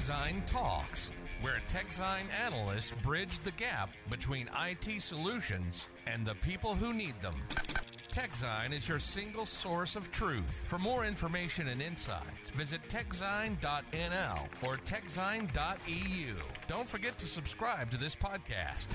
TechZine Talks, where TechZine analysts bridge the gap between IT solutions and the people who need them. TechZine is your single source of truth. For more information and insights, visit techzine.nl or techzine.eu. Don't forget to subscribe to this podcast.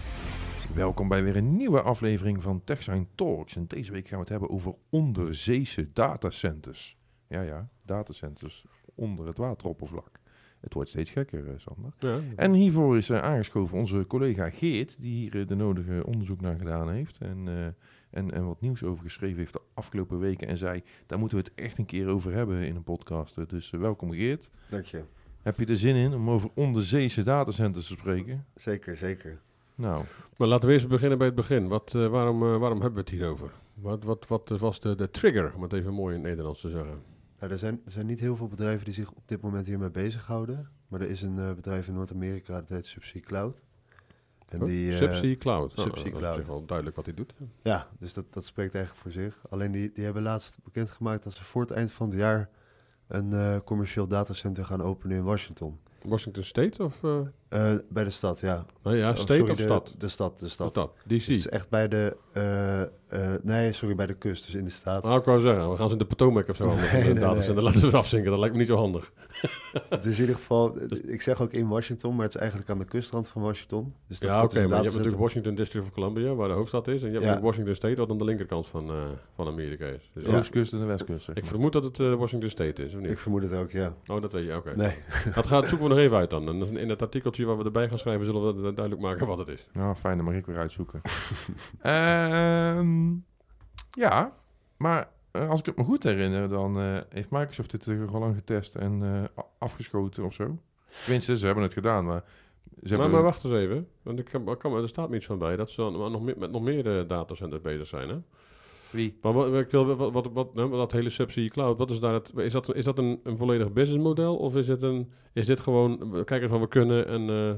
Welkom bij weer een nieuwe aflevering van TechZine Talks. En deze week gaan we het hebben over onderzeese datacenters. Ja, ja, datacenters onder het wateroppervlak. Het wordt steeds gekker, eh, Sander. En hiervoor is eh, aangeschoven onze collega Geert, die hier eh, de nodige onderzoek naar gedaan heeft. En, en, en wat nieuws over geschreven heeft de afgelopen weken. En zei, daar moeten we het echt een keer over hebben in een podcast. Dus welkom Geert. Dank je. Heb je er zin in om over onderzeese datacenters te spreken? Zeker, zeker. Nou. Maar laten we eerst beginnen bij het begin. Wat, waarom, waarom hebben we het hierover? Wat, wat, wat was de, de trigger, om het even mooi in het Nederlands te zeggen? Nou, er, zijn, er zijn niet heel veel bedrijven die zich op dit moment hiermee bezighouden. Maar er is een eh, bedrijf in Noord-Amerika dat heet Subsea Cloud. En oh, die, uh, Subsea Cloud. Nou, oh, Cloud. Dat is wel duidelijk wat hij doet. Ja, dus dat, dat spreekt eigenlijk voor zich. Alleen die, die hebben laatst bekendgemaakt dat ze voor het eind van het jaar een eh, commercieel datacenter gaan openen in Washington. Washington State of? Eh, bij de stad, ja. Oh ja, oh, state of de, stad? De stad, de stad. De is echt bij de... Eh, eh, nee, sorry, bij de kust, dus in de staat. Nou, ik wou zeggen, we gaan ze in de Potomac of zo. Nee, nee, nee. En dan laten we het afzinken, dat lijkt me niet zo handig. het is in ieder geval... Dus ik zeg ook in Washington, maar het is eigenlijk aan de kustrand van Washington. Dus dat, ja, oké, maar je hebt natuurlijk Washington District of Columbia, waar de hoofdstad is. En je hebt ja. Washington State, wat aan de linkerkant van, van Amerika is. Dus de oostkust en de westkust. Ik vermoed dat het Washington State is, of niet? Ik vermoed het ook, ja. Oh, dat weet je, oké. Nee. Dat gaat, zoeken we nog even uit dan. In het artikel mailtje waar we erbij gaan schrijven, zullen we duidelijk maken wat het is. Nou, fijn, dan mag ik weer uitzoeken. Ehm, ja, maar eh, als ik het me goed herinner, dan eh, heeft Microsoft dit er eh, gewoon lang getest en afgeschoten of zo. Tenminste, ze hebben het gedaan, maar... Ze hebben... maar, wacht eens even, want ik kan, er staat me iets van bij, dat ze dan nog, met, met nog meer datacenters bezig zijn, hè? Maar wat, ik wil, wat, wat, wat wat nou, dat hele subsidie cloud, wat is, daar het, is dat, is dat een, een volledig businessmodel? Of is, het een, is dit gewoon, kijk van we kunnen en... Eh,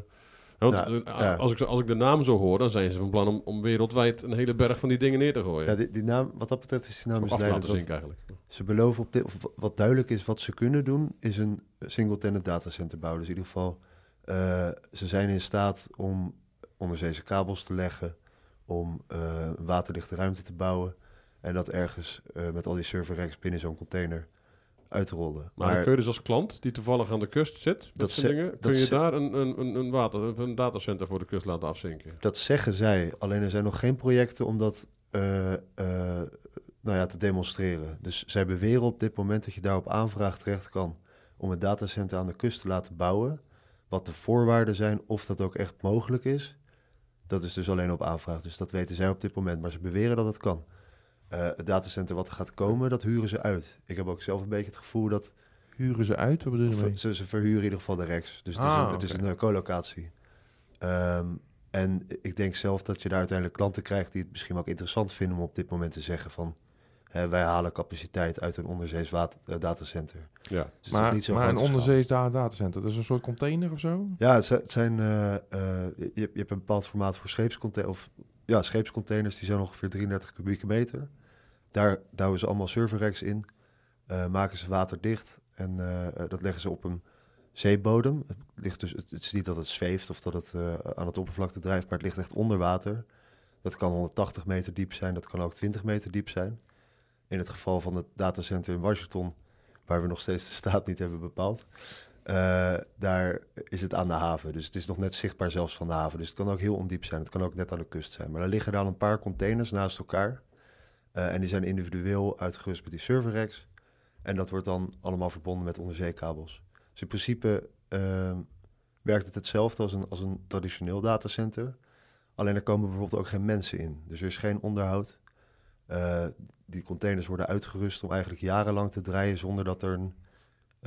eh, als, ik, als ik de naam zo hoor, dan zijn ze van plan om, om wereldwijd een hele berg van die dingen neer te gooien. die, naam, wat dat betreft is die naam eigenlijk. Ze beloven op dit, wat duidelijk is wat ze kunnen doen, is een single-tenant datacenter bouwen. Dus in ieder geval, eh, ze zijn in staat om onderzeese kabels te leggen, om uh, waterdichte ruimte te bouwen, en dat ergens eh, met al die serverracks binnen zo'n container uit te rollen. Maar, kun je dus als klant die toevallig aan de kust zit, dat zijn dingen, kun je daar een, een, een, water, een datacenter voor de kust laten afzinken? Dat zeggen zij, alleen er zijn nog geen projecten om dat eh, eh, nou ja, te demonstreren. Dus zij beweren op dit moment dat je daar op aanvraag terecht kan om een datacenter aan de kust te laten bouwen. Wat de voorwaarden zijn, of dat ook echt mogelijk is, dat is dus alleen op aanvraag. Dus dat weten zij op dit moment, maar ze beweren dat het kan. Eh, het datacenter wat er gaat komen, dat huren ze uit. Ik heb ook zelf een beetje het gevoel dat... Huren ze uit? Wat bedoel je ze, ze verhuren in ieder geval de Rex. Dus het is ah, een, een eh, co-locatie. Ehm, en ik denk zelf dat je daar uiteindelijk klanten krijgt die het misschien ook interessant vinden om op dit moment te zeggen van... Hè, wij halen capaciteit uit een onderzees eh, datacenter. Ja, dus maar, niet zo maar een onderzees datacenter, dat is een soort container of zo? Ja, het zijn, je, je, hebt een bepaald formaat voor scheepscontainer of ja, scheepscontainers, die zijn ongeveer 33 kubieke meter. Daar douwen ze allemaal serverreks in, eh, maken ze waterdicht en eh, eh, dat leggen ze op een zeebodem. Het, ligt dus, het, is niet dat het zweeft of dat het aan het oppervlakte drijft, maar het ligt echt onder water. Dat kan 180 meter diep zijn, dat kan ook 20 meter diep zijn. In het geval van het datacenter in Washington, waar we nog steeds de staat niet hebben bepaald, eh, daar is het aan de haven. Dus het is nog net zichtbaar zelfs van de haven. Dus het kan ook heel ondiep zijn. Het kan ook net aan de kust zijn. Maar er liggen dan een paar containers naast elkaar. Eh, en die zijn individueel uitgerust met die serverracks. En dat wordt dan allemaal verbonden met onderzeekabels. Dus in principe ehm, werkt het hetzelfde als een, als een traditioneel datacenter. Alleen er komen bijvoorbeeld ook geen mensen in. Dus er is geen onderhoud. Eh, die containers worden uitgerust om eigenlijk jarenlang te draaien zonder dat er een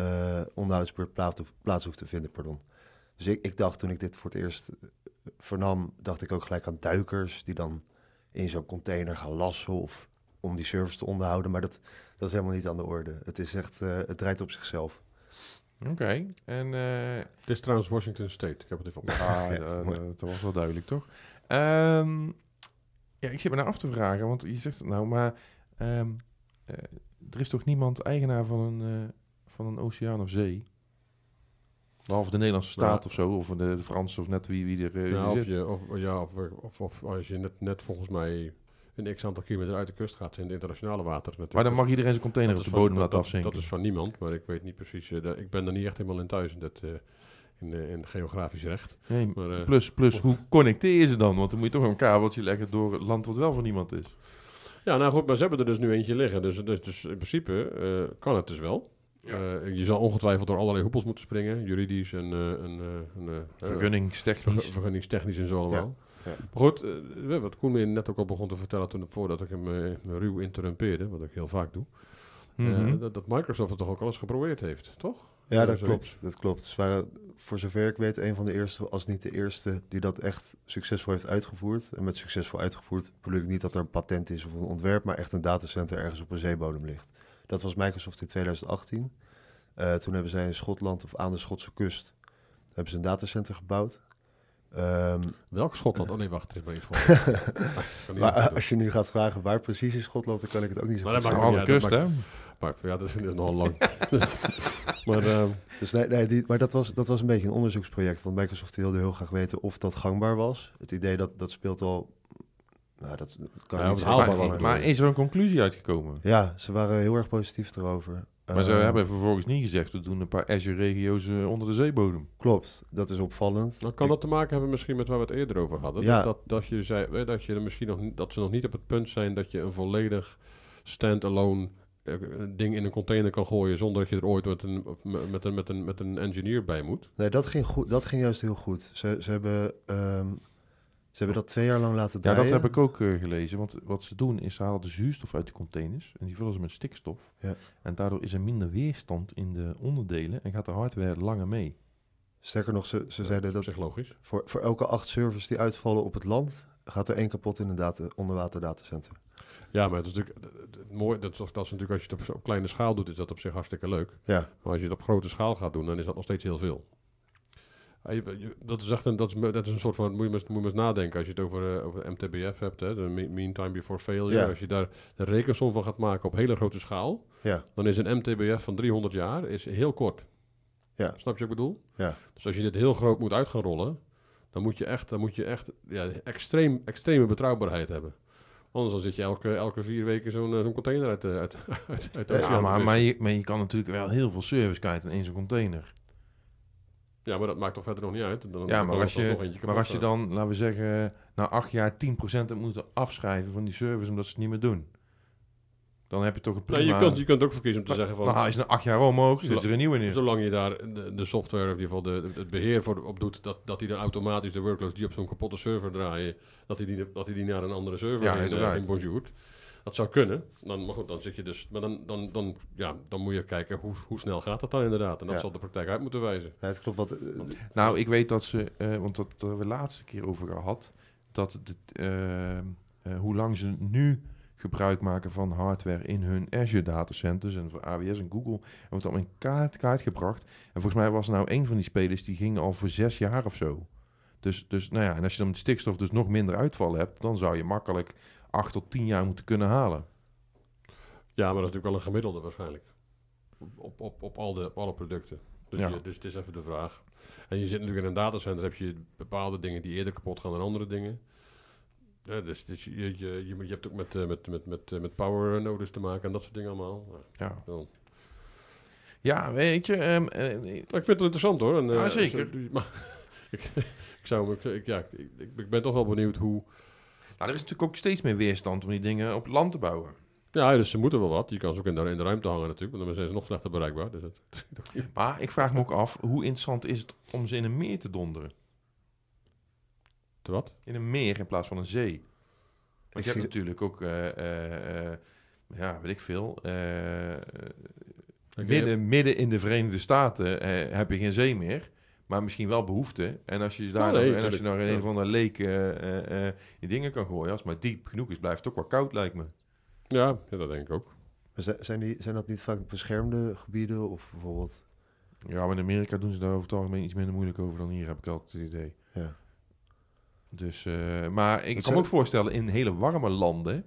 uh, onderhoudsbeurt plaats, plaats hoeft te vinden. Pardon. Dus ik, ik dacht toen ik dit voor het eerst eh, vernam, dacht ik ook gelijk aan duikers die dan in zo'n container gaan lassen of om die service te onderhouden. Maar dat, dat is helemaal niet aan de orde. Het is echt, eh, het draait op zichzelf. Oké, en... Uh... is trouwens Washington State. Ik heb het even op. Ah, ja, dat was wel duidelijk, toch? Ehm, ja, ik zit me nou af te vragen, want je zegt het nou, maar ehm, er is toch niemand eigenaar van een, van een oceaan of zee. Behalve de Nederlandse staat ja. of zo, of de, de of net wie, wie er ja, eh, nou, of Je, of, ja, of, of, als je net, net volgens mij een x aantal kilometer uit de kust gaat in de internationale water. Natuurlijk. Maar dan mag iedereen zijn container op de bodem laten afzinken. Dat is van niemand, maar ik weet niet precies. Eh, ik ben er niet echt helemaal in thuis. Dat, eh, in, in, geografisch recht. maar, plus, plus hoe connecteer je ze dan? Want dan moet je toch een kabeltje leggen door het land wat wel van niemand is. Ja, nou goed, maar ze hebben er dus nu eentje liggen. Dus, dus, dus in principe kan het dus wel. Eh, je zal ongetwijfeld door allerlei hoepels moeten springen, juridisch en... Uh, en, eh, vergunningstechnisch. en zo allemaal. Ja. Maar goed, wat Koen net ook al begon te vertellen toen, voordat ik hem ruw interrumpeerde, wat ik heel vaak doe, mhm. dat, Microsoft het toch ook al eens geprobeerd heeft, toch? Ja, dat klopt. Dat klopt. Ze waren, voor zover ik weet, een van de eerste, als niet de eerste, die dat echt succesvol heeft uitgevoerd. En met succesvol uitgevoerd bedoel ik niet dat er een patent is of een ontwerp, maar echt een datacenter ergens op een zeebodem ligt. Dat was Microsoft in 2018. Eh, toen hebben zij in Schotland of aan de Schotse kust hebben ze een datacenter gebouwd. Um, ehm, Welk Schotland? Oh nee, wacht, het is bij je Schotland. maar eh, als je nu gaat vragen waar precies in Schotland, dan kan ik het ook niet zo maar Maar dat maakt de kust, hè? Maar ja, dat is, dat is nogal lang. maar, ehm, dus nee, nee, die, maar dat, was, dat was een beetje een onderzoeksproject. Want Microsoft wilde heel graag weten of dat gangbaar was. Het idee dat, dat speelt al nou, dat kan niet maar, is er een conclusie uitgekomen? Ja, ze waren heel erg positief erover. Maar ze eh, hebben vervolgens niet gezegd, we doen een paar Azure-regio's eh, onder de zeebodem. Klopt, dat is opvallend. Dan kan dat te maken hebben misschien met waar we het eerder over hadden. Dat, dat, je zei, eh, dat, je misschien nog, dat ze nog niet op het punt zijn dat je een volledig stand-alone ding in een container kan gooien... zonder dat je er ooit met een, met een, met een, met een engineer bij moet. Nee, dat ging, goed, dat ging juist heel goed. Ze, ze hebben... Ehm, ze hebben dat twee jaar lang laten draaien. Ja, dat heb ik ook eh, gelezen. Want wat ze doen is, ze halen de zuurstof uit de containers en die vullen ze met stikstof. Ja. En daardoor is er minder weerstand in de onderdelen en gaat de hardware langer mee. Sterker nog, ze, zeiden dat, dat logisch. Voor, voor elke acht servers die uitvallen op het land, gaat er één kapot in een data, onderwaterdatacenter. Ja, maar dat is natuurlijk eh, mooi. Dat, dat is natuurlijk als je het op, kleine schaal doet, is dat op zich hartstikke leuk. Ja. Maar als je het op grote schaal gaat doen, dan is dat nog steeds heel veel. Ah, dat is echt een, dat is, dat is een soort van, moet je, maar, moet eens nadenken als je het over, eh, over MTBF hebt, hè, de mean time before failure. Als je daar de rekensom van gaat maken op hele grote schaal, ja. dan is een MTBF van 300 jaar is heel kort. Ja. Snap je wat ik bedoel? Ja. Dus als je dit heel groot moet uit gaan rollen, dan moet je echt, dan moet je echt ja, extreem, extreme betrouwbaarheid hebben. Anders dan zit je elke, elke vier weken zo'n eh, zo'n container uit, eh, uit, uit, uit de ja, maar, maar je, maar, je, kan natuurlijk wel heel veel service kwijt in zo'n container. Ja, maar dat maakt toch verder nog niet uit. Dan ja, maar als, je, maar als je dan, laten we zeggen, na acht jaar 10% hebt moeten afschrijven van die service omdat ze het niet meer doen. Dan heb je toch een probleem. je, kunt, je kunt ook verkiezen om te zeggen van... Nou, is na acht jaar omhoog, zit er een nieuwe in. Zolang je daar de, software, in ieder geval de, het beheer voor, op doet... dat, dat die dan automatisch de workloads die op zo'n kapotte server draaien... dat hij die, dat die, die naar een andere server ja, in, uh, eh, dat zou kunnen. Dan, maar goed, dan zit je dus. Maar dan, dan, dan, ja, dan moet je kijken hoe, hoe snel gaat dat dan inderdaad. En dat zal de praktijk uit moeten wijzen. Ja, het klopt. Wat, eh, nou, ik weet dat ze, eh, want dat hebben we de laatste keer over gehad, dat de, eh, hoe lang ze nu gebruik maken van hardware in hun Azure datacenters en voor AWS en Google. En wordt allemaal in kaart, kaart gebracht. En volgens mij was er nou een van die spelers die ging al voor zes jaar of zo. Dus, dus nou ja, en als je dan met stikstof dus nog minder uitval hebt, dan zou je makkelijk 8 tot 10 jaar moeten kunnen halen. Ja, maar dat is natuurlijk wel een gemiddelde waarschijnlijk. Op, op, op, al de, alle producten. Dus, dus het is even de vraag. En je zit natuurlijk in een datacenter, heb je bepaalde dingen die eerder kapot gaan dan andere dingen. Ja, dus, dus je, je, je, je, hebt ook met, eh, met, met, met, eh, met power nodes te maken en dat soort dingen allemaal. Nou, ja. Ja, weet je. Ehm, eh, ik vind het interessant hoor. En, zeker. maar, ik, ik, zou, ik, ja, ik, ik ben toch wel benieuwd hoe, maar er is natuurlijk ook steeds meer weerstand om die dingen op land te bouwen. Ja, dus ze moeten wel wat. Je kan ze ook in de, in de ruimte hangen natuurlijk, want dan zijn ze nog slechter bereikbaar. Dus maar ik vraag me ook af, hoe interessant is het om ze in een meer te donderen? Te wat? In een meer in plaats van een zee. Want je hebt natuurlijk ook, eh, eh, eh, ja, weet ik veel. midden in de Verenigde Staten heb je geen zee meer maar misschien wel behoefte. En als je daar nou, dan, en als je naar nou een van de leken uh, eh, eh, dingen kan gooien, als maar diep genoeg is, blijft het ook wel koud, lijkt me. Ja, ja dat denk ik ook. Maar zijn, die, zijn dat niet vaak beschermde gebieden of bijvoorbeeld? Ja, maar in Amerika doen ze daar over het algemeen iets minder moeilijk over dan hier, heb ik altijd het idee. Ja. Dus, eh, maar ik kan me ook voorstellen, in hele warme landen,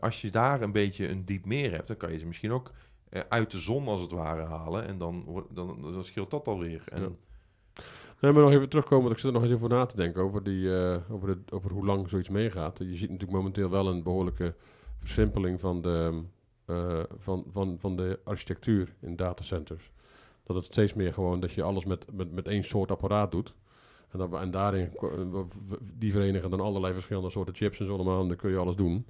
als je daar een beetje een diep meer hebt, dan kan je ze misschien ook uit de zon als het ware halen. En dan, dan, dan, dan scheelt dat alweer. En, ja. Nee, maar nog even terugkomen, want ik zit er nog eens even voor na te denken over, die, eh, over, de, over hoe lang zoiets meegaat. Je ziet natuurlijk momenteel wel een behoorlijke versimpeling van de, eh, van, van, van de architectuur in datacenters. Dat het steeds meer gewoon dat je alles met, met, met één soort apparaat doet. En, dat, en daarin, die verenigen dan allerlei verschillende soorten chips en zo allemaal, en dan kun je alles doen.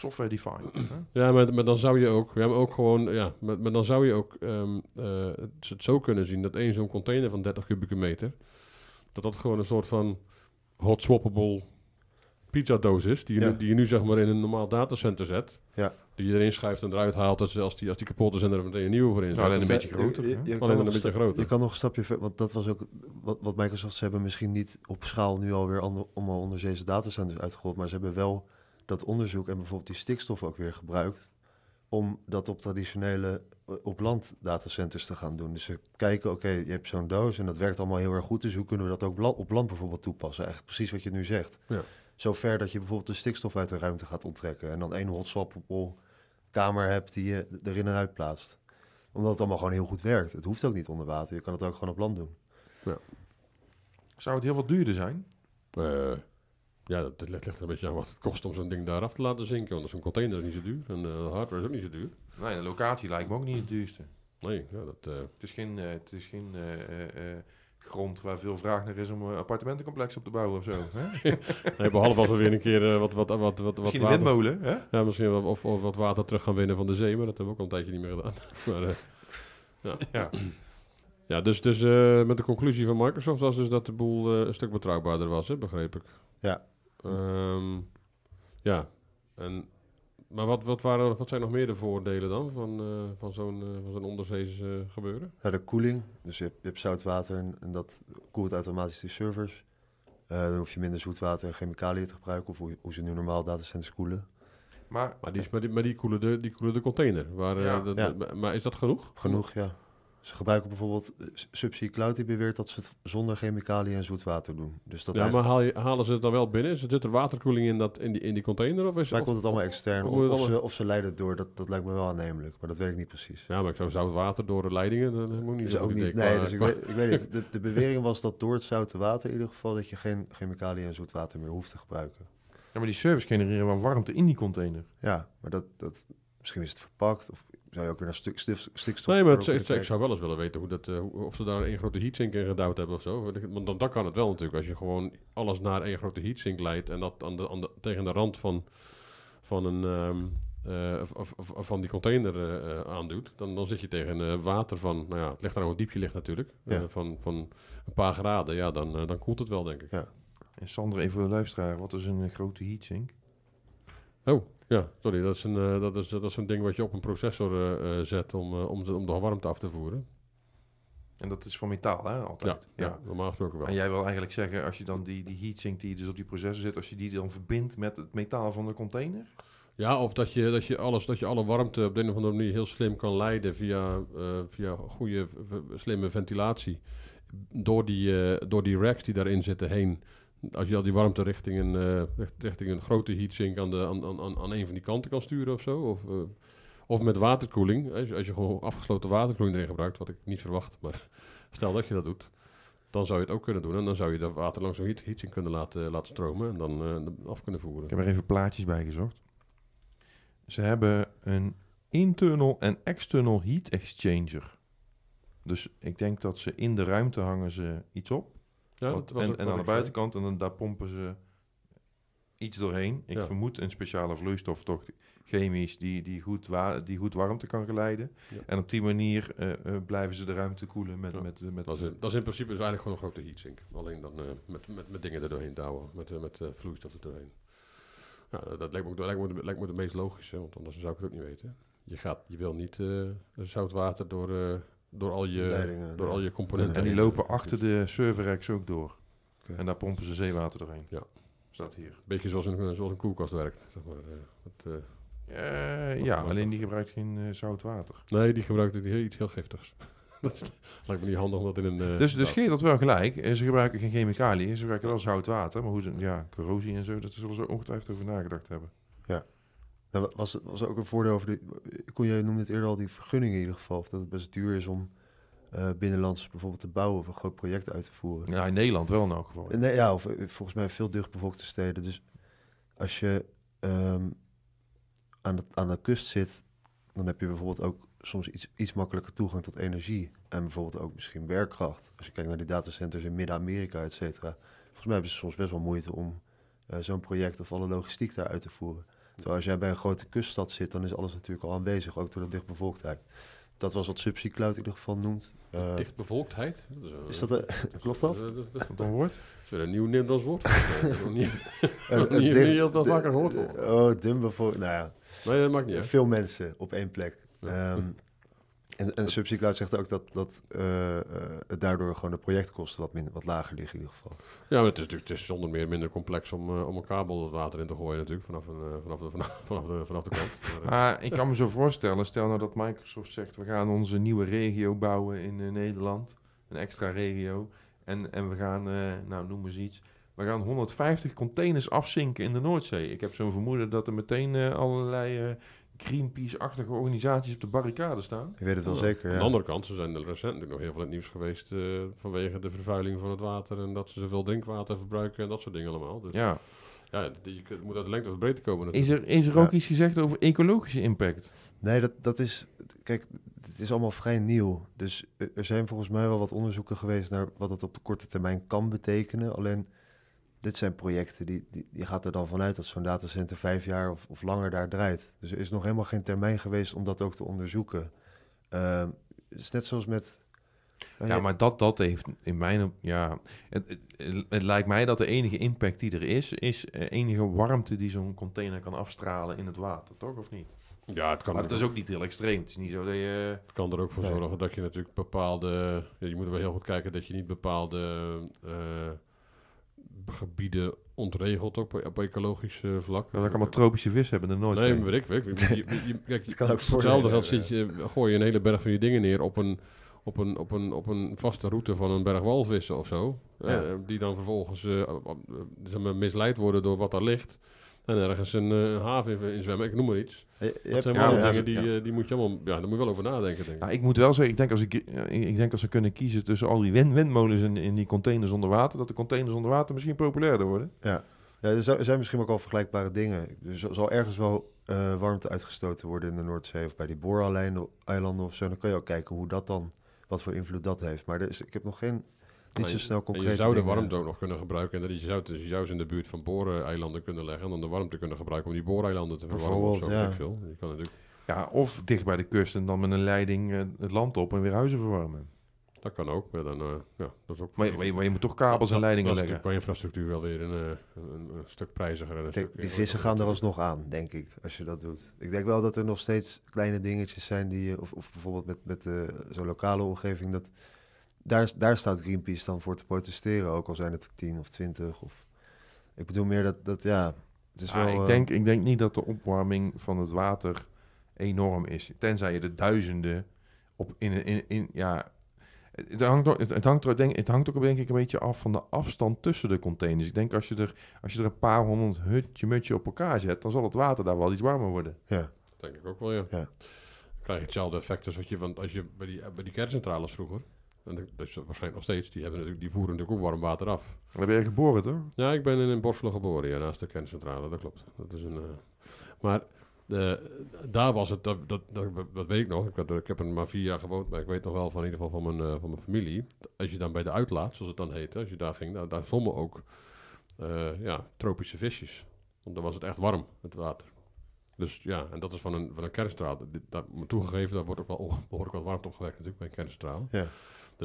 Software defined. Ja, maar, maar, dan zou je ook, we hebben ook gewoon, ja, maar, dan zou je ook ehm, eh, het, zo kunnen zien dat één zo'n container van 30 kubieke meter, dat dat gewoon een soort van hot swappable doos is, die je, nu, die je nu zeg maar in een normaal datacenter zet. Ja. Die je erin schuift en eruit haalt. ze als die, als die kapot is en er meteen een nieuwe voor in zit. Nou, alleen dus een beetje groter. Je, alleen een beetje kan nog een stapje verder, want dat was ook wat, wat Microsoft, ze hebben misschien niet op schaal nu alweer allemaal onderzeese datacenters uitgehold, maar ze hebben wel dat onderzoek en bijvoorbeeld die stikstof ook weer gebruikt om dat op traditionele, eh, op land datacenters te gaan doen. Dus ze kijken, oké, je hebt zo'n doos en dat werkt allemaal heel erg goed. Dus hoe kunnen we dat ook op land bijvoorbeeld toepassen? Eigenlijk precies wat je nu zegt. Ja. Zover dat je bijvoorbeeld de stikstof uit de ruimte gaat onttrekken... en dan één hotswappel kamer hebt die je erin en uit plaatst. Omdat het allemaal gewoon heel goed werkt. Het hoeft ook niet onder water, je kan het ook gewoon op land doen. Ja. Zou het heel wat duurder zijn? Eh, ja, dat ligt, ligt een beetje aan wat het kost om zo'n ding daar af te laten zinken. Want zo'n container is niet zo duur en eh, de hardware is ook niet zo duur. Nee, de locatie lijkt me ook niet het duurste. Nee, ja, dat... Eh, het is geen... Eh, het is geen grond waar veel vraag naar is om een appartementencomplex op te bouwen of zo. Hè? nee, behalve als we weer een keer uh, wat, wat, wat, wat, wat misschien water... windmolen, hè? Ja, misschien of, of, wat water terug gaan winnen van de zee, maar dat hebben we ook al een tijdje niet meer gedaan. maar, ja. ja. ja. dus, dus met de conclusie van Microsoft was dus dat de boel een stuk betrouwbaarder was, hè, begreep ik. Ja. Ehm, ja. En, maar wat, wat, waren, wat zijn nog meer de voordelen dan van, eh, van zo'n eh, van zo'n onderzees gebeuren? Ja, de koeling. Dus je hebt, zoutwater zout water en, dat koelt automatisch de servers. Eh, dan hoef je minder zoet water en chemicaliën te gebruiken, of hoe, ze nu normaal datacenters koelen. Maar, maar, die, maar, die, maar die, koelen de, die koelen de container. Maar is dat genoeg? Genoeg, ja. Ze gebruiken bijvoorbeeld eh, Subsea Cloud die beweert dat ze het zonder chemicaliën en zoetwater doen. Dus dat ja, maar halen ze het dan wel binnen? Zit er waterkoeling in, dat, in, die, in die container? Of is, Lijkt of, het allemaal extern. Of, of, ze, leiden het door, dat, dat lijkt me wel aannemelijk. Maar dat weet ik niet precies. Ja, maar ik zou zout water door de leidingen, dat moet niet. Is ook niet, nee, dus ik, ik weet niet. De, bewering was dat door het zoute water in ieder geval... dat je geen chemicaliën en zoetwater meer hoeft te gebruiken. Ja, maar die service genereren wel warmte in die container. Ja, maar dat, dat, misschien is het verpakt of zou je ook weer naar stuk, stif, stikstof... Nee, maar het, ik zou wel eens willen weten hoe dat, uh, of ze daar een grote heatsink in gedouwd hebben of zo. Want dan, dat kan het wel natuurlijk. Als je gewoon alles naar een grote heatsink leidt en dat aan de, aan de, tegen de rand van, van, een, ehm, eh, of, of, van die container uh, aandoet, dan, dan zit je tegen water van... Nou ja, het ligt daar hoe diep je ligt natuurlijk. van, van een paar graden, ja, dan, dan koelt het wel, denk ik. Ja. En Sander, even voor de luisteraar, wat is een grote heatsink? Oh, ja, sorry, dat is, een, eh, dat, is, dat is een ding wat je op een processor eh, eh, zet om, om, de, om de warmte af te voeren. En dat is voor metaal, hè? Altijd. Ja, normaal gesproken wel. En jij wil eigenlijk zeggen, als je dan die, die heatsink die dus op die processor zit, als je die dan verbindt met het metaal van de container? Ja, of dat je, dat je, alles, dat je alle warmte op de een of andere manier heel slim kan leiden via, via goede, slimme ventilatie. Door die, door die racks die daarin zitten heen als je al die warmte eh, richting een, richting een grote heatsink aan, de, aan, aan, aan een van die kanten kan sturen of zo. Of, eh, of met waterkoeling. Als, als je gewoon afgesloten waterkoeling erin gebruikt, wat ik niet verwacht, maar stel dat je dat doet dan zou je het ook kunnen doen. En dan zou je dat water langs zo'n heatsink kunnen laten, laten stromen en eh, dan af kunnen voeren. Ik heb er even plaatjes bij gezocht. Ze hebben een internal en external heat exchanger. Dus ik denk dat ze in de ruimte hangen ze iets op en, en aan de buitenkant, en dan, daar pompen ze iets doorheen. Ik vermoed een speciale vloeistof, toch chemisch, die, die, goed, die goed warmte kan geleiden. En op die manier eh, eh, blijven ze de ruimte koelen. Met, met, eh, met, dat, is, dat is in principe is dus eigenlijk gewoon een grote heatsink. Alleen dan met, met, met dingen er doorheen douwen, met, met vloeistof er doorheen. dat, lijkt, me, dat lijkt, me lijkt me de meest logische, want anders zou ik het ook niet weten. Je, gaat, je wil niet zout water door door al je, door al je componenten. En die lopen achter de serverrex ook door. En daar pompen ze zeewater doorheen. Ja. Staat hier. Beetje zoals een, eh, zoals een koelkast werkt. Zeg maar. Eh, eh, ja, alleen die gebruikt geen zout water. Nee, die gebruikt iets heel giftigs. dat lijkt me niet handig om dat in een... dus dus Geert dat wel gelijk. Ze gebruiken geen chemicaliën, ze gebruiken wel zout water. Maar hoe ze, ja, corrosie en zo, dat zullen ze ongetwijfeld over nagedacht hebben. Dat nou, was, was ook een voordeel over de. Kon je noemde het eerder al die vergunningen in ieder geval. Of dat het best duur is om uh, binnenlands bijvoorbeeld te bouwen of een groot project uit te voeren. Ja, in Nederland wel in elk geval. Eh, nee, ja, of eh, volgens mij veel dichtbevolkte steden. Dus als je ehm, aan, de, aan de kust zit, dan heb je bijvoorbeeld ook soms iets, iets makkelijker toegang tot energie. En bijvoorbeeld ook misschien werkkracht. Als je kijkt naar die datacenters in Midden-Amerika, et cetera. Volgens mij hebben ze soms best wel moeite om zo'n project of alle logistiek daar uit te voeren als jij bij een grote kuststad zit, dan is alles natuurlijk al aanwezig, ook door de dichtbevolktheid. Dat was wat Subsiecloud in ieder geval noemt. Uh, dichtbevolktheid? is, eh, dat klopt dat? Eh, dat? een woord? Is dat een nieuw Nederlands woord? nog niet heel veel vaker gehoord. Oh, dimbevolkt. Nou ja. Nee, dat maakt niet Veel mensen op één plek. Um, en, en zegt ook dat, dat eh, eh, het daardoor gewoon de projectkosten wat, wat lager liggen in ieder geval. Ja, het is natuurlijk het is zonder meer minder complex om, eh, om een kabel het water in te gooien natuurlijk vanaf, een, vanaf, de, vanaf, de, vanaf de kant. Maar, ik kan me zo voorstellen, stel nou dat Microsoft zegt we gaan onze nieuwe regio bouwen in Nederland, een extra regio. En, en we gaan, nou noem eens iets, we gaan 150 containers afzinken in de Noordzee. Ik heb zo'n vermoeden dat er meteen allerlei Greenpeace-achtige organisaties op de barricade staan. Je weet het wel zeker, Aan de andere kant, ze zijn er recentelijk nog heel veel in het nieuws geweest... Eh, vanwege de vervuiling van het water... en dat ze zoveel drinkwater verbruiken en dat soort dingen allemaal. Dus, ja. Ja, je moet uit de lengte of de breedte komen. Is er, is er ook iets gezegd over ecologische impact? Nee, dat, dat is... Kijk, het is allemaal vrij nieuw. Dus er zijn volgens mij wel wat onderzoeken geweest... naar wat het op de korte termijn kan betekenen. Alleen dit zijn projecten die, die, die, gaat er dan vanuit dat zo'n datacenter vijf jaar of, of langer daar draait. Dus er is nog helemaal geen termijn geweest om dat ook te onderzoeken. Ehm, het is net zoals met. Eh, ja, maar dat, dat heeft in mijn. Ja, het, het, lijkt mij dat de enige impact die er is, is eh, enige warmte die zo'n container kan afstralen in het water, toch? Of niet? Ja, het kan maar het is ook niet heel extreem. Het is niet zo dat je... Het kan er ook voor zorgen dat je natuurlijk bepaalde... Ja, je moet wel heel goed kijken dat je niet bepaalde... Eh, gebieden ontregeld ook op, ecologisch vlak. En dan kan allemaal tropische vis hebben er nooit Nee, maar weet ik, weet ik. kijk, hetzelfde geld zit je, gooi je een hele berg van je dingen neer op een, op een, op een, op een vaste route van een berg walvissen of zo. Eh, die dan vervolgens uh, misleid worden door wat daar ligt en ergens een, eh, haven in zwemmen, ik noem maar iets. Je, eh, eh, dat zijn wel dingen die, die moet je allemaal, ja, daar moet je wel over nadenken. Denk ik. Nou, ik moet wel zeggen, ik denk als ik, ik denk als ze kunnen kiezen tussen al die windmolens in, in die containers onder water, dat de containers onder water misschien populairder worden. Ja, ja er zijn misschien ook al vergelijkbare dingen. er zal ergens wel warmte uitgestoten worden in de Noordzee of bij die eilanden of zo. Dan kan je ook kijken hoe dat dan, wat voor invloed dat heeft. Maar er ik heb nog geen niet Je zou de warmte eh. ook nog kunnen gebruiken. En je, zou, dus- je in de buurt van booreilanden kunnen leggen. En dan de warmte kunnen gebruiken om die booreilanden te verwarmen. Bijvoorbeeld, ja. Veel. Je kan natuurlijk... ja. Of dicht bij de kust en dan met een leiding eh, het land op en weer huizen verwarmen. Dat kan ook. Maar, dan, eh, ja, dat is ook maar, maar, je, moet toch kabels en leidingen leggen. Dat is bij infrastructuur wel weer een, een, stuk prijziger. die vissen gaan er alsnog aan, denk ik, als je dat doet. Ik denk wel dat er nog steeds kleine dingetjes zijn die... Of, of bijvoorbeeld met, met uh, zo'n lokale omgeving... dat daar, daar staat Greenpeace dan voor te protesteren, ook al zijn het tien of twintig. Of... Ik bedoel meer dat, dat ja, het is ah, wel... Ik eh, denk, ik denk niet dat de opwarming van het water enorm is. Tenzij je de duizenden op in, in, in, ja, het hangt, ook, het, hangt er, denk, het hangt ook denk ik een beetje af van de afstand tussen de containers. Ik denk als je er, als je er een paar honderd hutje mutje op elkaar zet, dan zal het water daar wel iets warmer worden. Ja, denk ik ook wel, ja. ja. krijg je hetzelfde effect als wat je, want als je bij, die, bij die kerncentrales vroeger. En dat, dus waarschijnlijk nog steeds. Die, hebben natuurlijk, die voeren natuurlijk ook warm water af. Daar ben je geboren, toch? Ja, ik ben in, in geboren, naast de kerncentrale. Dat klopt. Dat is een, eh, maar eh, daar was het, dat, dat, dat, weet ik nog. Ik, ik heb er maar vier jaar gewoond, maar ik weet nog wel van in ieder geval van mijn, eh, van mijn familie. Als je dan bij de uitlaat, zoals het dan heette, als je daar ging, nou, daar, vonden we ook ja, tropische visjes. Want dan was het echt warm, het water. Dus ja, en dat is van een, van een kernstraal. Dat, toegegeven, daar wordt ook wel behoorlijk wat warmte natuurlijk bij een kernstraal. Ja.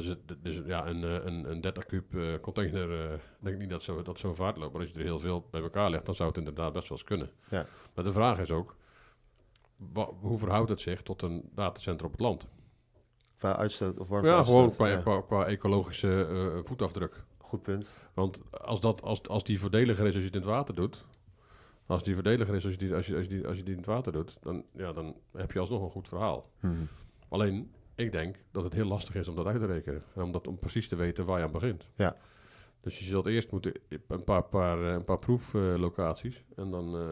Dus, dus ja, een, eh, een, een 30 kuub eh, container, eh, denk ik niet dat zo dat zo vaart loopt. Maar als je er heel veel bij elkaar legt, dan zou het inderdaad best wel eens kunnen. Ja. Maar de vraag is ook, hoe verhoudt het zich tot een datacenter op het land? Qua uitstoot of warmte? Ja, gewoon qua, qua, ecologische voetafdruk. Goed punt. Want als, dat, als, als die voordeliger is als je het in het water doet, als die verdediger is, als je die, als je, als je die, als je in het water doet, dan, ja, dan heb je alsnog een goed verhaal. Mhm. Alleen, ik denk dat het heel lastig is om dat uit te rekenen. En om, om precies te weten waar je aan begint. Ja. Dus je zult eerst moeten een paar, paar, eh, een paar proeflocaties en, dan, eh,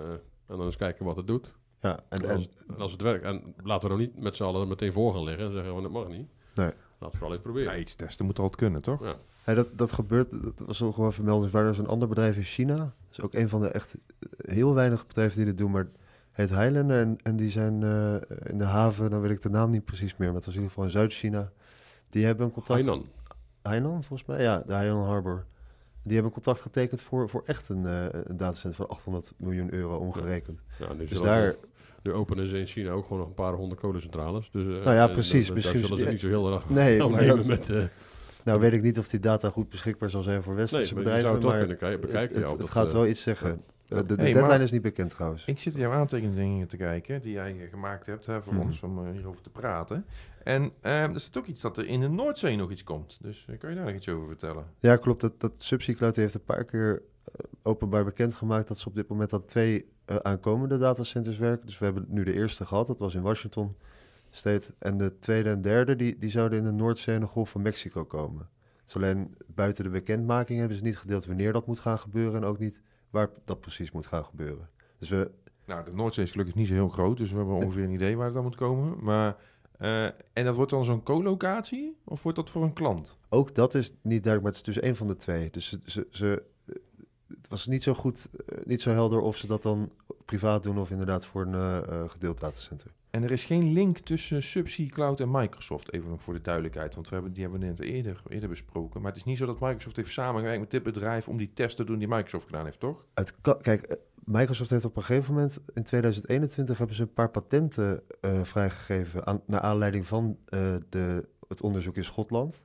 en dan eens kijken wat het doet. Ja, en, als, en, als het werkt. En laten we dan niet met z'n allen meteen voor gaan liggen en zeggen: oh, dat mag niet. Nee. Laten we vooral eens proberen. Ja, iets testen moet altijd kunnen, toch? Ja. Hey, dat, dat gebeurt, dat was nog gewoon vermeld. Er is een ander bedrijf in China. Dat is ook een van de echt heel weinig bedrijven die dit doen. Maar heet Highlander. En, en die zijn eh, in de haven, dan weet ik de naam niet precies meer, maar het was in ieder geval in Zuid-China. Die hebben een contact... Hainan. Hainan, volgens mij? Ja, de Hainan Harbor. Die hebben contact getekend voor, voor echt een, uh, datacenter van 800 miljoen euro omgerekend. dus, daar... Er openen ze in China ook gewoon nog een paar honderd kolencentrales. Dus, uh, nou ja, precies. Misschien zullen ze niet zo heel erg nee, maar dat, met... nou weet ik niet of die data goed beschikbaar zal zijn voor westerse nee, maar bedrijven. maar het, het, het, gaat wel iets zeggen. Eh, de, de deadline is niet bekend trouwens. Ik zit jouw aantekeningen te kijken die jij gemaakt hebt hè, voor mhm. ons om eh, hierover te praten. En ehm, er zit ook iets dat er in de Noordzee nog iets komt. Dus uh, kan je daar nog iets over vertellen? Ja, klopt. Dat, dat Subsea heeft een paar keer openbaar bekendgemaakt dat ze op dit moment aan twee aankomende datacenters werken. Dus we hebben nu de eerste gehad, dat was in Washington State. En de tweede en derde, die, die zouden in de Noordzee en de Golf van Mexico komen. Dus alleen buiten de bekendmaking hebben ze niet gedeeld wanneer dat moet gaan gebeuren en ook niet waar dat precies moet gaan gebeuren. Dus we... Nou, de Noordzee is gelukkig niet zo heel groot, dus we hebben ongeveer een idee waar het aan moet komen. Maar, eh, en dat wordt dan zo'n co-locatie of wordt dat voor een klant? Ook dat is niet duidelijk, maar het is dus een van de twee. Dus ze, ze het was niet zo goed, eh, niet zo helder of ze dat dan privaat doen of inderdaad voor een eh, eh, gedeeld datacenter. En er is geen link tussen Subsea Cloud en Microsoft, even nog voor de duidelijkheid. Want we hebben, die hebben we net eerder, eerder besproken. Maar het is niet zo dat Microsoft heeft samengewerkt met dit bedrijf om die test te doen die Microsoft gedaan heeft, toch? Het kijk, Microsoft heeft op een gegeven moment in 2021 hebben ze een paar patenten vrijgegeven naar aanleiding van de, het onderzoek in Schotland.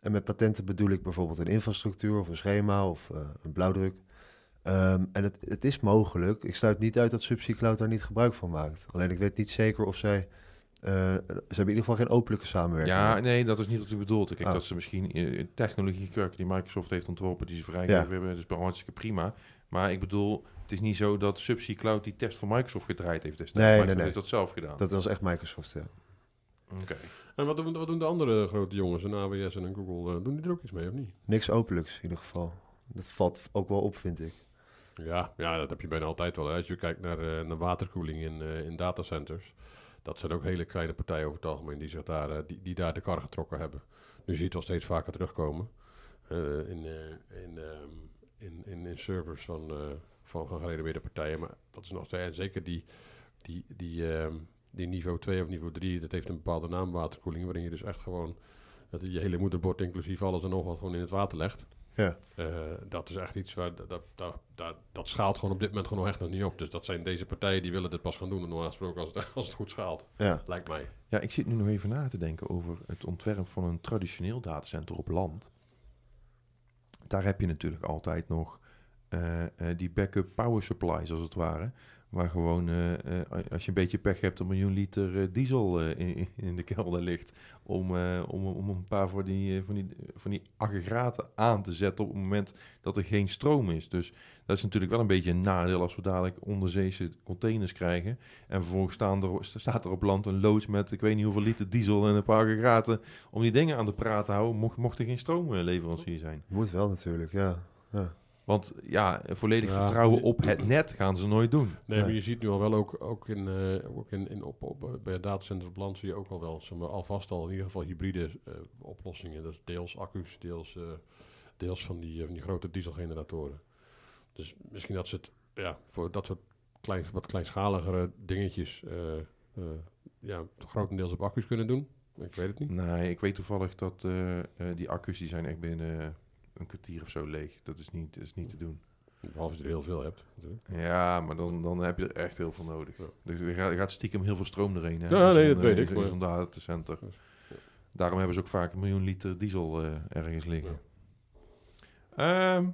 En met patenten bedoel ik bijvoorbeeld een infrastructuur of een schema of een blauwdruk. Ehm, en het, het, is mogelijk. Ik sluit niet uit dat Subsea Cloud daar niet gebruik van maakt. Alleen ik weet niet zeker of zij. Eh, ze hebben in ieder geval geen openlijke samenwerking. Ja, nee, dat is niet wat ik bedoelt. Kijk, denk ah. dat ze misschien eh, technologie die Microsoft heeft ontworpen, die ze vrij ja. hebben. Dat is hartstikke prima. Maar ik bedoel, het is niet zo dat Subsea Cloud die test voor Microsoft gedraaid heeft destijds. Nee, nee, nee. heeft dat zelf gedaan. Dat was echt Microsoft, ja. Oké. En wat doen, wat doen, de andere grote jongens, een AWS en een Google, eh, doen die er ook iets mee of niet? Niks openlijks in ieder geval. Dat valt ook wel op, vind ik. Ja, ja, dat heb je bijna altijd wel. Als je kijkt naar, eh, naar waterkoeling in, eh, in datacenters, dat zijn ook hele kleine partijen over het algemeen die, zich daar, eh, die, die, daar de kar getrokken hebben. Nu zie je het al steeds vaker terugkomen in, ehm, in, in, in, servers van, van gerenommeerde partijen. Maar dat is nog steeds, en zeker die, die, die, ehm, die niveau 2 of niveau 3, dat heeft een bepaalde naam waterkoeling, waarin je dus echt gewoon dat je hele moederbord inclusief alles en nog wat gewoon in het water legt. Ja. Eh, dat is echt iets waar dat, dat, dat, dat, schaalt gewoon op dit moment gewoon nog echt nog niet op. Dus dat zijn deze partijen die willen dit pas gaan doen. Normaal gesproken als het, als het goed schaalt, ja. lijkt mij. Ja, ik zit nu nog even na te denken over het ontwerp van een traditioneel datacenter op land. Daar heb je natuurlijk altijd nog eh, eh, die backup power supplies als het ware. Waar gewoon, eh, eh, als je een beetje pech hebt, een miljoen liter eh, diesel in, in, de kelder ligt. Om, om, om een paar van die, van, die, van die aggregaten aan te zetten op het moment dat er geen stroom is. Dus dat is natuurlijk wel een beetje een nadeel als we dadelijk onderzeese containers krijgen. En vervolgens staan er, staat er op land een loods met ik weet niet hoeveel liter diesel en een paar aggregaten. Om die dingen aan de praat te houden, mocht, er geen stroomleverancier zijn. Moet wel natuurlijk, ja. ja. Want ja, volledig vertrouwen op het net gaan ze nooit doen. Nee, maar je ziet nu al wel ook, ook, in, uh, ook in, in op, op, bij datacenters zie je ook al wel alvast al in ieder geval hybride uh, oplossingen. Dus deels accu's, deels, eh, deels van, die, die grote dieselgeneratoren. Dus misschien dat ze het ja, voor dat soort klein, wat kleinschaligere dingetjes ja, grotendeels op accu's kunnen doen. Ik weet het niet. Nee, ik weet toevallig dat die accu's die zijn echt binnen een kwartier of zo leeg. Dat is niet, is niet te doen. Behalve als je er heel veel hebt. Natuurlijk. Ja, maar dan, dan heb je er echt heel veel nodig. Dus je gaat, gaat, stiekem heel veel stroom erin. Hè? Ja, nee, dat weet ik. Zo'n datacenter. Daarom hebben ze ook vaak een miljoen liter diesel eh, ergens liggen. Ja, ehm,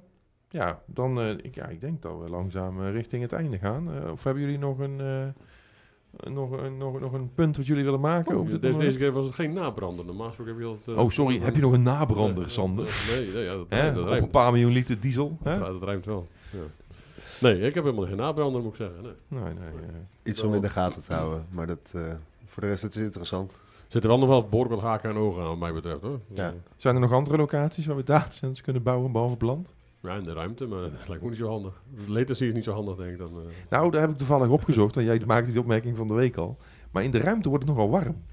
ja dan, eh, ik, ja, ik denk dat we langzaam eh, richting het einde gaan. of hebben jullie nog een nog, eh, nog, nog een punt wat jullie willen maken? Oh, deze, keer was het geen nabrander. Normaal heb je dat... Eh, oh, sorry. Heb je nog een nabrander, Sander? nee, nee, ja, dat, He? dat Op een paar miljoen liter diesel? Hè? Dat, dat ruimt wel. Nee, ik heb helemaal geen nabrander, moet ik zeggen. Nee. Nee, nee, Iets om in de gaten te houden. Maar dat, eh, voor de rest het is interessant. Zit er wel nog wel behoorlijk haken en ogen aan, wat mij betreft. Hoor. Zijn er nog andere locaties waar we datacenters kunnen bouwen, behalve Bland? ruimte, de ruimte, maar dat lijkt me niet zo handig. Latency is niet zo handig, denk ik dan. Eh. Nou, daar heb ik toevallig opgezocht. En jij maakte die opmerking van de week al. Maar in de ruimte wordt het nogal warm.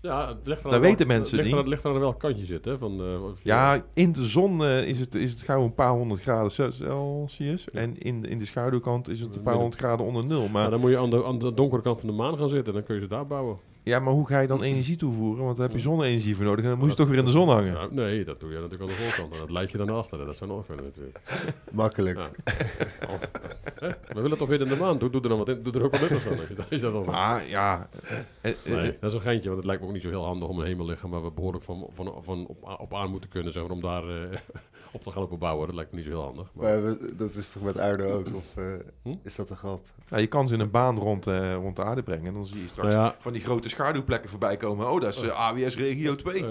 Ja, het ligt dat weten mensen ligt niet. Het ligt aan welk kantje zit. Hè, van, eh, ja, in de zon eh, is, het, is het gauw een paar honderd graden Celsius. En in, in de schaduwkant is het een paar honderd graden onder nul. Maar, dan moet je aan de, aan de donkere kant van de maan gaan zitten. Dan kun je ze daar bouwen. Ja, maar hoe ga je dan energie toevoeren? Want daar heb je zonne-energie voor nodig en dan moet je toch weer in de zon hangen. Nou, nee, dat doe je natuurlijk aan de voorkant. En dat leid je dan achter. achteren. Dat zijn oorvullen natuurlijk. Makkelijk. Oh. We willen toch weer in de maan. Doe, doe er dan wat in. Doe er ook wat anders aan. Is dat al ah, ja. Eh, eh, nee, eh. dat is een geintje, want het lijkt me ook niet zo heel handig om een liggen. waar we behoorlijk van, van, van op, op aan moeten kunnen, zeg om daar op te gaan bouwen. Dat lijkt me niet zo heel handig. Maar, dat is toch met aarde ook? Of hm? is dat een grap? je kan ze in een baan rond, rond de aarde brengen. Dan zie je straks nou van die grote schaduwplekken voorbij komen. Oh, dat is oh. eh, AWS Regio 2.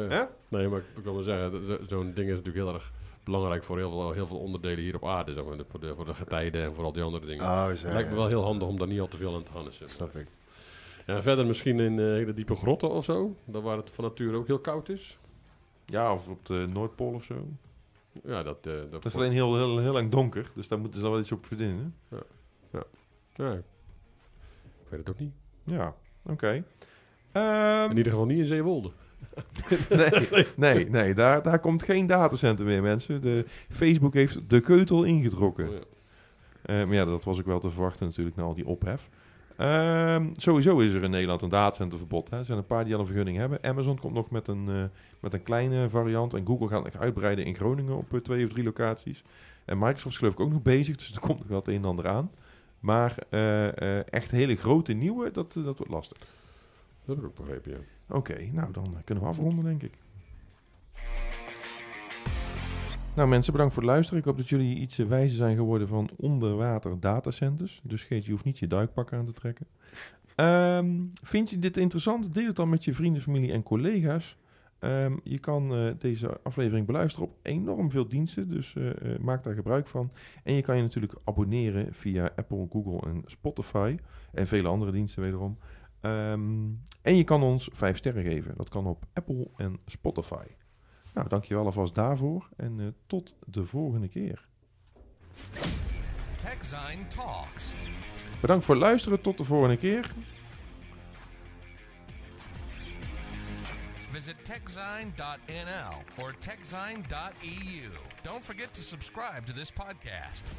Nee, maar ik wil wel zeggen, zo'n ding is natuurlijk heel erg belangrijk voor heel veel, heel veel onderdelen hier op aarde. Zeg maar, voor, de, voor de getijden en voor al die andere dingen. Oh, het lijkt me wel heel handig om daar niet al te veel aan te gaan. Dus, eh. Snap ik. verder misschien in eh, hele diepe grotten of zo, waar het van nature ook heel koud is. Ja, of op de Noordpool of zo. Ja, dat, uh, dat, is alleen heel, heel, heel lang donker, dus daar moeten ze dan wel iets op verdienen. Ja. Ja. ik weet het ook niet. Ja, oké. Ehm, in ieder geval niet in Zeewolde. nee, nee, nee daar, daar komt geen datacenter meer, mensen. De, Facebook heeft de keutel ingetrokken. Oh eh, maar ja, dat was ook wel te verwachten natuurlijk na al die ophef. Ehm, sowieso is er in Nederland een datacenterverbod. Hè. Er zijn een paar die al een vergunning hebben. Amazon komt nog met een, eh, met een kleine variant. En Google gaat nog uitbreiden in Groningen op eh, twee of drie locaties. En Microsoft is geloof ik ook nog bezig, dus er komt nog wel het een en ander aan. Maar echt hele grote nieuwe, dat, dat wordt lastig. Dat heb ik ook begrepen, Oké, nou dan kunnen we afronden, denk ik. Nou mensen, bedankt voor het luisteren. Ik hoop dat jullie iets wijzer zijn geworden van onderwater datacenters. Dus Geet, je hoeft niet je duikpak aan te trekken. Ehm, vind je dit interessant? Deel het dan met je vrienden, familie en collega's. Ehm, je kan eh, deze aflevering beluisteren op enorm veel diensten, dus eh, eh, maak daar gebruik van. En je kan je natuurlijk abonneren via Apple, Google en Spotify en vele andere diensten wederom. Ehm, en je kan ons vijf sterren geven. Dat kan op Apple en Spotify. Nou, dankjewel alvast daarvoor en eh, tot de volgende keer. TechZine Talks. Bedankt voor het luisteren. Tot de volgende keer. Visit techzine.nl or techzine.eu. Don't forget to subscribe to this podcast.